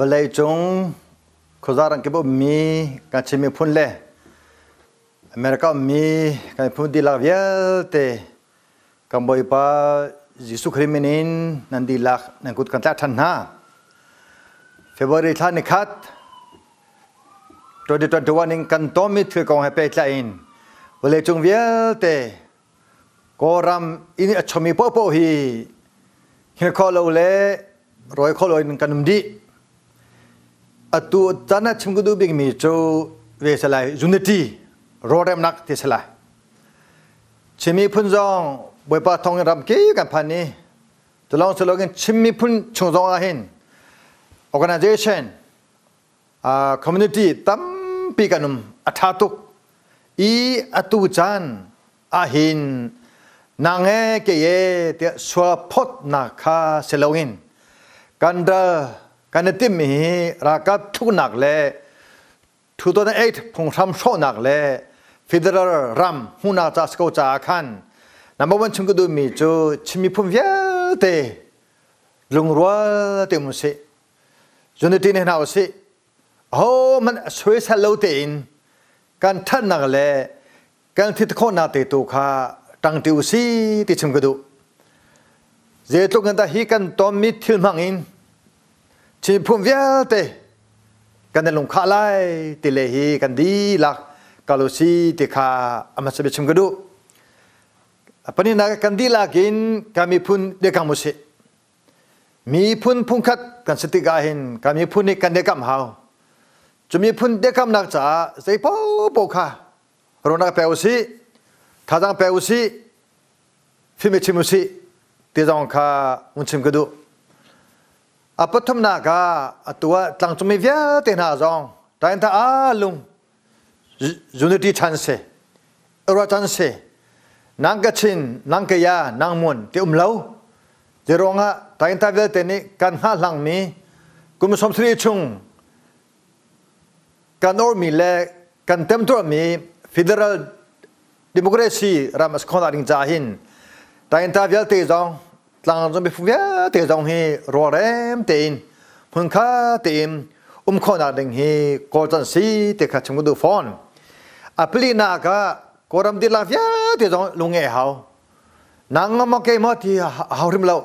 วเลยจงขจารังเก็บมีการชิมพุ่นเลยอเมริกามีการพุ่นดีลักเวลเตะกัมบอยปาจิสุครีมินินนันดีลักนังกุดกันแตาทันนะเฟบรีท่านิคัดตัวเดีตัวตัวนิงกันตอมิดคือกองเให้ไปใจอินวเลยจงเวลเตะกอรัมอินิอัชมีปอปอฮีเฮคอลเลรอยคอลอยนังกันมดี atu tana chimgu du big mi cho we sala unity rodem nak te sala chimi phun jong we pa thong ram ke ga phani to long so long chimi organization community tam pi kanum athatu atu ke ye swa kani ti mihi raka tuk nakle 2008 pung sam shok nakle federal ram hu nak za sko za kan nama wan chung kudu chi mi pung vya de lung ruwa de mu si zun man in ชีพุ่มเวีเตกันในลงข้าไล่ติเลหีกันดีละกาลุซีติคาอามาสเบชมกรดูปนินักกันดีละกินกามีพุ่นเด็กมุสิมีพุ่นพุ่งคัดกันสติกาเห็นกามีพุ่นนี่กันเด็กมหาจะมีพุ่นเด็กมนักจ๋าสิป่ปกคาะรนักเปอุสิทาจังเปอุสิฟิเมชิมุสิติจังคาอุนชิมกรดู à bất thâm na cả à tua à, tăng chúng mình viết tên hà rong tại ta à lung unity chance era chance nang cái chin nang cái ya nang mun ti um lâu giờ rong à tại ta về tên này căn hà lang mi cũng sống sri chung căn or mi le căn tem tu mi federal democracy ramas đang jahin tại ta viết tên rong tlang zom bi fuvia te zong hi ro rem tein phun kha tein um kho na ding hi ko chan si te kha chung du phone apli na ka koram di la via te zong lu nge hao nang ma ke ma ti hao rim lo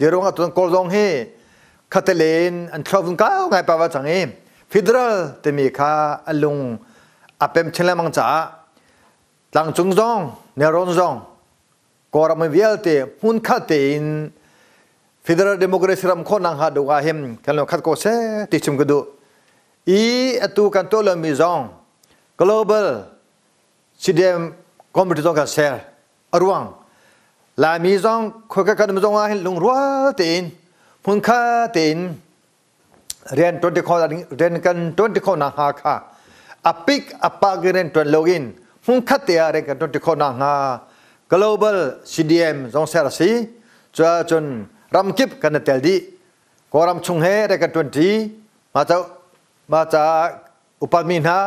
je ro nga tu ko zong hi khatelen an throvun ka ngai pa wa chang e federal te mi kha alung apem chhelamang cha tlang chung zong ne ron zong Gorama vialte hun kate in Federal Democracy ram ko nang hadu ga him kalno khat ko se tichum gedu. I atu kan tolo mi zong global sidem komputi zong ka ser aruang. La mi zong ko ka kadu mi zong ga him lung rua te in hun kate in Rian 20 ko rian kan 20 ko nang ha ka. A pik a pagirin tuan login. Hun kate a rian kan 20 ko nang ha. global CDM zong serasi jua chun ram kip kan tel di koram chung he reka twenty maca maca upamin ha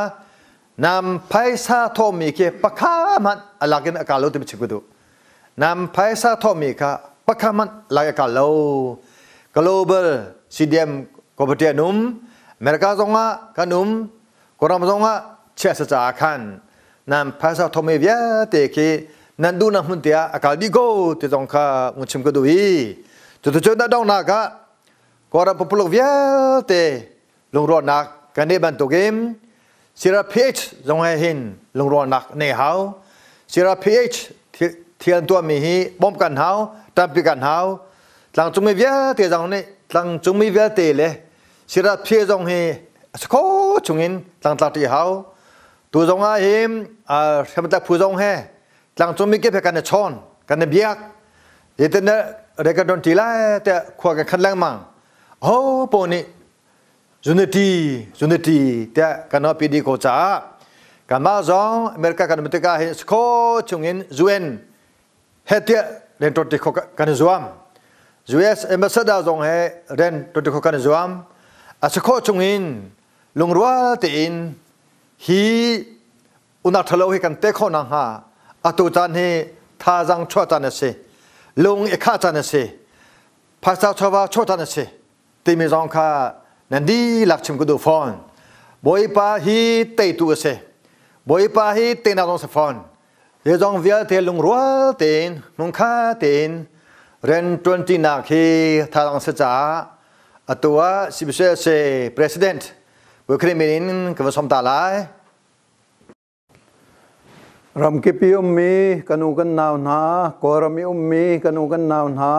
nam paisa thomi ke pakaman alakin akalo tim chikudu nam paisa thomi ka pakaman lakakalo global CDM kompetianum mereka zonga kanum koram zonga chesa akan nam paisa thomi vya te ke นั่นดูนะมันเตียอากาศดีก็ติดตรงข้ามุชิมก็ดูอีจุดจุดนั่นดองนักก็รับผู้ปลุกเวียเตลงรอนักกันได้บันตุกิมศีราพีเอชจงให้เห็นลงรอนักในเฮาศีราพีเอชเทียนตัวมีฮีบอมกันเฮาตามปีกันเฮาหลังจุงมีเวียเตจังนี่หลังจุงมีเวียเตเลยศีราพีเอชจงให้สกอจุงอินหลังตัดที่เฮาตัวจงให้เห็นอ่าทำตาผู้จงให้หลังจงมีเก็บกันในช้อนกันในเบียกยี่เตนเรกโดนทีละแต่ขวากันขันแรงมั่งโอ้ปนี่ยูนิตียูนิตีแต่กันเอาปีดีโคจ้ากานมาจองอเมริกากันมิติกาเห็นสกอชงเงินยูเอ็นเฮเติเรนตัวติคกันจวม u ูเอสอมเบาสดาจงเฮเรนตัวติคกันจวมอาสกอชงเงินลุงรัวตีนฮีอุณาทะเลาะกันเตะข้อนังฮาอาตูจันฮีท่าจังชั่วจันสิลุงเอกข้าจันสิภาษาชาวชั่วจันสิตีมีจองข้านันดีหลักชิมกุดูฟอนบอยปาฮีเตตัวสิบอยปาฮีเตนาลงสฟอนเรื่องจองเวียเทลุงรัวเตนลุงข้าเตนเรนจวนจีนาคีท่าจังสจ้าอาตัวสิบเซเซประธานบุคลิมินินกับสมตาลายรำกิปิอุมมีกนูกันนาวหากอรมิอุมมีกนูกันนาวหา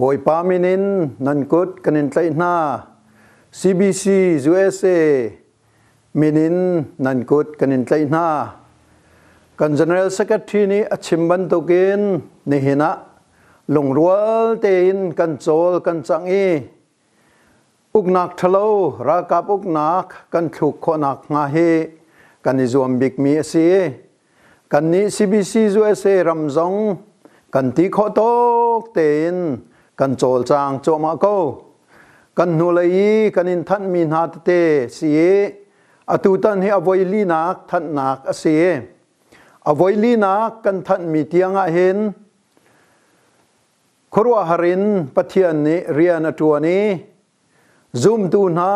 บอยปามินินนันกุดกันินไตนา CBC USA มินินนันกุดกันินไตนากัน General s e c r e t a นี้อชิมบันตุกินนี่เห็นะลงรัวเตินกันโจลกันสังอีอุกนักทะเลรากับอุกนักกันถูกคนักงาเฮกันนิจวมบิกมีเสีกันนี้ CBC USA รำซงกันที่ข้อตกเตนกันโจลจางโจมาโกกันนูเลยกันอินทันมีนาเตเสียอตูตันให้อวัยลีนักทันนักเสียอวัยลีนักกันทันมีเตียงเห็นครัวหรินปะเทียนนี้เรียนตัวนี้ zoom ตูนา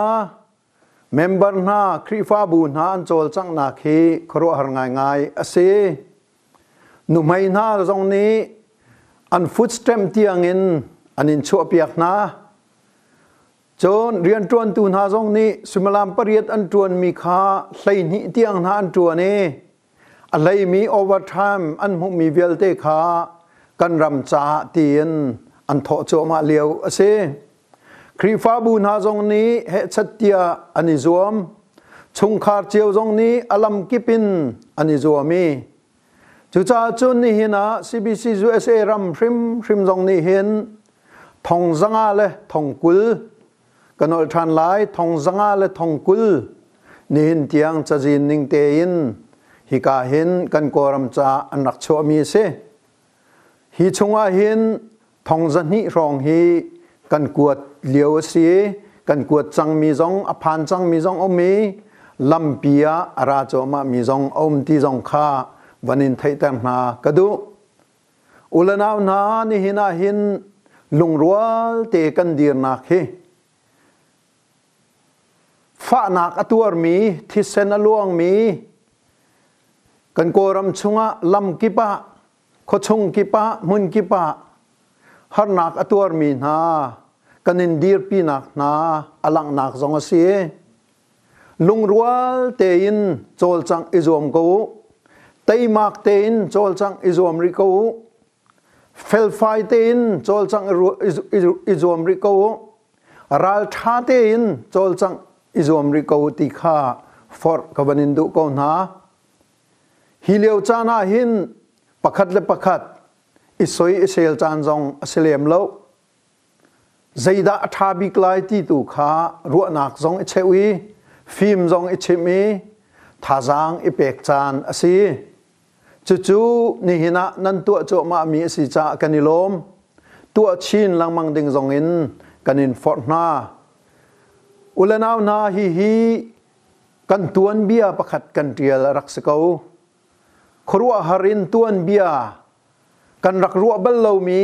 เมมเบอร์หน้าครีฟ้าบูนหาอันโจลจังนาคีครัวหรงายง่ายอสิหนุ่มไม่น่าตรงนี้อันฟุตสเต็มเตียงอินอันอินชัวเปียกนะจนเรียนจวนตูนหาตรงนี้สมลามปริยัตอันจวนมีค่าใส่นิเตียงหาอันจวนนี้อะไรมีโอเวอร์ไทม์อันมุมีเวลเตค่ากันรำจ่าเตียนอันโถโจมาเลียวอสิครีฟ้าบูนฮาจงนี้เฮชัตยาอันิี้จวมชุงคารเจียวจงนี้อลัมกิปินอันิี้จวมีจุจ้าจุนนี่เห็นะซีบีซียูเอสเอรัมพริมพริมจงนี่เห็นทองจังอาเลยทองกุลกันอลทันไลทองจังอาเลยทองกุลนี่เห็นเตียงจะจีนนิงเตยินฮิกาเห็นกันกอรัมจ้าอันนักชัวมีเสฮิชงอาเห็นทองจันนี่รองฮีกันกวดเลียวสีกันกวดจังมีซจงอภานจังมีซจงอมีลำเปียราจมามีซจงอมที่ซจงข้าวันนินไทยแตงนากระดูอุลนาวนานี่หินาหินลุงรัวเตกันดีรนักเฮฝ้านักอตัวมีที่เซนลวงมีกันโกรมชงะลำกิปะขชงกิปะมุนกิปะ har nak atuar mi na kanin dir pi nak na alang nak zonga si e. lung rual te in chol chang izom ko tei mak te in chol chang izom ri ko fel fai te in chol chang izom ri ko ral tha te in chol chang izom ri ko ti kha for kabanin du ko na hi chana hin pakhat le pakhat อิสอยอิเซลจานจงเซเลมเลวใจดาทาบิกลายที่ตูขารัวนักจงอิเชวีฟิล์มจงอิเชมีท่าจางอิเปกจานอสีจู่ๆนี่นะนั่นตัวโจมามีสิจากันิลมตัวชินลังมังดิงจงอินกันอินฟอร์นาอุลนาวนาฮีฮีกันตวนเบียประคัดกันเตียลรักสเกาครัวฮารินตวนเบียกันรักรัวบัลเลามี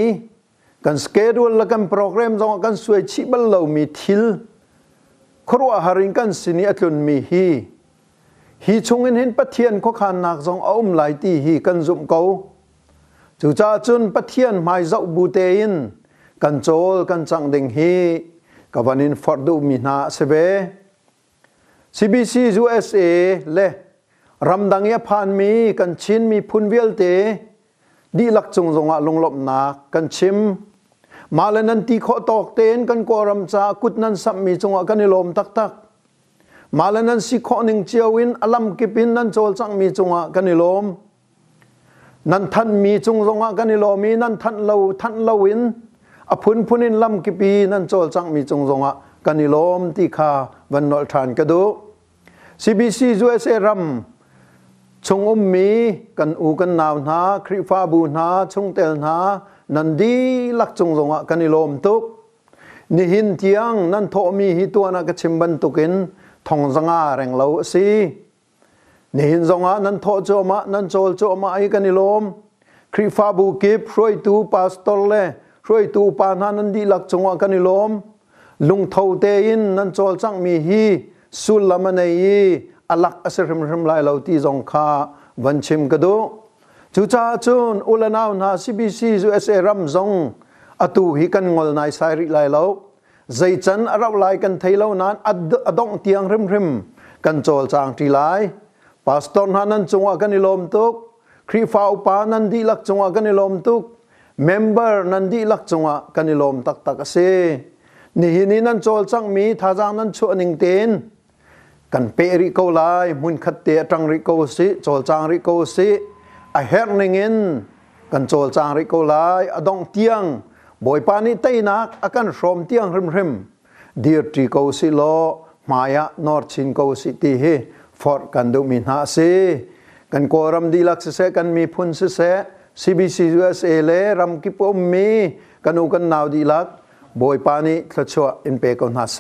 กันสเกดูลกันโปรแกรมจองกันสวยชิบัลเลามีทิลครัวหาริงกันสินีอัตลุนมีฮีฮีชงเห็นปะเทียนข้อขานนักจองเอาอมไหลตีฮีกันจุ่มเกาจูจ้าจุนปะเทียนหมายจบูเตยนกันโจลกันจังดิงฮีกวันนินฟอร์ดูมีนาเสเบ CBC USA เล่รำดังยาพานมีกันชินมีพุนเวลเตดีลักจงจงอ่ะลงลบนากันชิมมาเลนันตีขอตอกเตนกันกอรำจากุดนันสัมมีจงอ่ะกันนิลมตักตักมาเลนันสิขอหนึ่งเจียวินอลัมกิปินนันโจลสังมีจงอ่ะกันนิลมนันทันมีจงจงอ่ะกันนิลมีนันทันเลาทันเลวินอพุนพุนินลัมกิปีนันโจลสังมีจงจงอ่ะกันนิลมที่ขาวันนอลทานกระดูซีบีซีจูเอสเอรัมชงอมมีกันอูกันนาวนาคริฟ้าบูนาชงเตลนา นันดีลักจงจงอ่ะกันนิลมตุก นิหินเทียงนันโทมีฮิตัวนักชิมบันตุกินทองจงอาแรงเลาสีนิหินจงอ่ะนันโทโจมะนันโจลโจมะไอกันนิลมคริฟ้าบูกิบรวยตูปาสตอลเล่ รวยตูปานานันดีลักจงอ่ะกันนิลมลุงเทวเตยินนันโจลจังมีฮีสุลละมันไออัลักอสริมริมไลเราตีจงคาวันชิมกระดูจูจ้าจูนอุลนาวนาซีบีซีจูเอสเอรัมจงอตูฮิกันงอลนายสาริไลเราใจจันอราไลกันไทยเรานั้นอดองเตียงริมริมกันโจลจางทีไลปาสตอร์นั้นจงว่ากันในลมตุกครีฟ้าวปานันดีลักจงว่ากันในลมตุกเมมเบอร์นันดีลักจงว่ากันในลมตักตักเซนี่นี่นั่นโจลจังมีท่าจางนั่นชัวนิงเตนกันเปริโกลายมุนขัดเตะจังริโกสิโจลจางริโกสิอเฮรนิงินกันโจลจางริโกลายอดองเตียงบอยปานิเตนักอาการชมเตียงริมริมเดีร์ตโกสิโลมายะนอร์ชินโกสิตีเฮฟอร์กันดูมินหาสิกันกอรัมดีลักเสกันมีพุนเส CBC USA เลรัมกิปอมมีกันอุกันนาวดีลักบอยปานิทชวอินเปกอนหาเซ